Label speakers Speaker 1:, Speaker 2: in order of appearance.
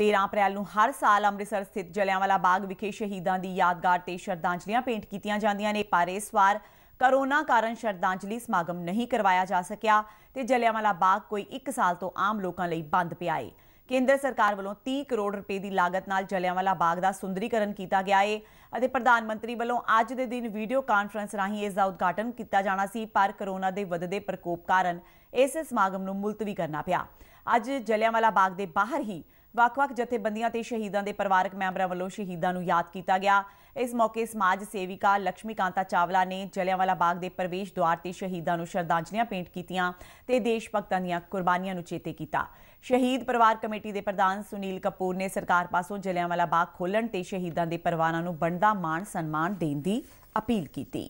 Speaker 1: 13 ਅਪ੍ਰੈਲ ਨੂੰ ਹਰ ਸਾਲ ਅੰਮ੍ਰਿਤਸਰ ਸਥਿਤ ਜਲਿਆਂਵਾਲਾ ਬਾਗ ਵਿਖੇ ਸ਼ਹੀਦਾਂ ਦੀ ਯਾਦਗਾਰ ਤੇ ਸ਼ਰਧਾਂਜਲੀਆਂ ਭੇਂਟ ਕੀਤੀਆਂ ਜਾਂਦੀਆਂ ਨੇ ਪਰ ਇਸ ਵਾਰ ਕਰੋਨਾ ਕਾਰਨ ਸ਼ਰਧਾਂਜਲੀ ਸਮਾਗਮ ਨਹੀਂ ਕਰਵਾਇਆ ਜਾ ਸਕਿਆ ਤੇ ਜਲਿਆਂਵਾਲਾ ਬਾਗ ਕੋਈ 1 ਸਾਲ ਤੋਂ ਆਮ ਲੋਕਾਂ ਲਈ ਬੰਦ ਪਿਆ ਹੈ ਕੇਂਦਰ ਸਰਕਾਰ ਵੱਲੋਂ 30 ਕਰੋੜ ਰੁਪਏ ਦੀ ਲਾਗਤ ਨਾਲ ਜਲਿਆਂਵਾਲਾ ਬਾਗ ਦਾ ਸੁੰਦਰੀਕਰਨ ਕੀਤਾ ਗਿਆ ਹੈ ਅਤੇ ਪ੍ਰਧਾਨ ਮੰਤਰੀ ਵੱਲੋਂ ਅੱਜ ਦੇ ਦਿਨ ਵੀਡੀਓ ਕਾਨਫਰੰਸ ਰਾਹੀਂ ਇਸ ਦਾ ਉਦਘਾਟਨ ਕੀਤਾ ਜਾਣਾ ਸੀ ਪਰ ਕਰੋਨਾ ਦੇ ਵੱਧਦੇ ਪ੍ਰਕੋਪ ਕਾਰਨ ਇਸ ਸਮਾਗਮ ਨੂੰ ਮੁਲਤਵੀ ਕਰਨਾ ਪਿਆ ਅੱਜ ਜਲਿਆਂਵਾਲਾ ਬਾਗ ਦੇ ਬਾਹਰ ਹੀ ਵੱਖ-ਵੱਖ ਜਥੇਬੰਦੀਆਂ ਤੇ ਸ਼ਹੀਦਾਂ ਦੇ ਪਰਿਵਾਰਕ ਮੈਂਬਰਾਂ ਵੱਲੋਂ ਸ਼ਹੀਦਾਂ ਨੂੰ ਯਾਦ ਕੀਤਾ ਗਿਆ ਇਸ ਮੌਕੇ ਸਮਾਜ ਸੇਵਿਕਾ ਲక్ష్ਮੀ ਕਾਂਤਾ ਚਾਵਲਾ ਨੇ ਜਲਿਆਂਵਾਲਾ ਬਾਗ ਦੇ ਪ੍ਰਵੇਸ਼ ਦੁਆਰ ਤੇ ਸ਼ਹੀਦਾਂ ਨੂੰ ਸ਼ਰਧਾਂਜਲੀਆਂ ਭੇਂਟ ਕੀਤੀਆਂ ਤੇ ਦੇਸ਼ ਭਗਤਾਂ ਦੀਆਂ ਕੁਰਬਾਨੀਆਂ ਨੂੰ ਚੇਤੇ ਕੀਤਾ ਸ਼ਹੀਦ ਪਰਿਵਾਰ ਕਮੇਟੀ ਦੇ ਪ੍ਰਧਾਨ ਸੁਨੀਲ ਕਪੂਰ ਨੇ ਸਰਕਾਰ ਪਾਸੋਂ ਜਲਿਆਂਵਾਲਾ ਬਾਗ ਖੋਲਣ ਤੇ ਸ਼ਹੀਦਾਂ ਦੇ ਪਰਿਵਾਰਾਂ ਨੂੰ ਬਣਦਾ ਮਾਣ ਸਨਮਾਨ ਦੇਣ ਦੀ ਅਪੀਲ ਕੀਤੀ